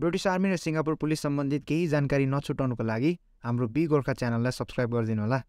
British army र Singapore police सम्बन्धित केही जानकारी नछुटाउनुको लागि हाम्रो बी गोर्खा च्यानललाई सब्सक्राइब गरिदिनु होला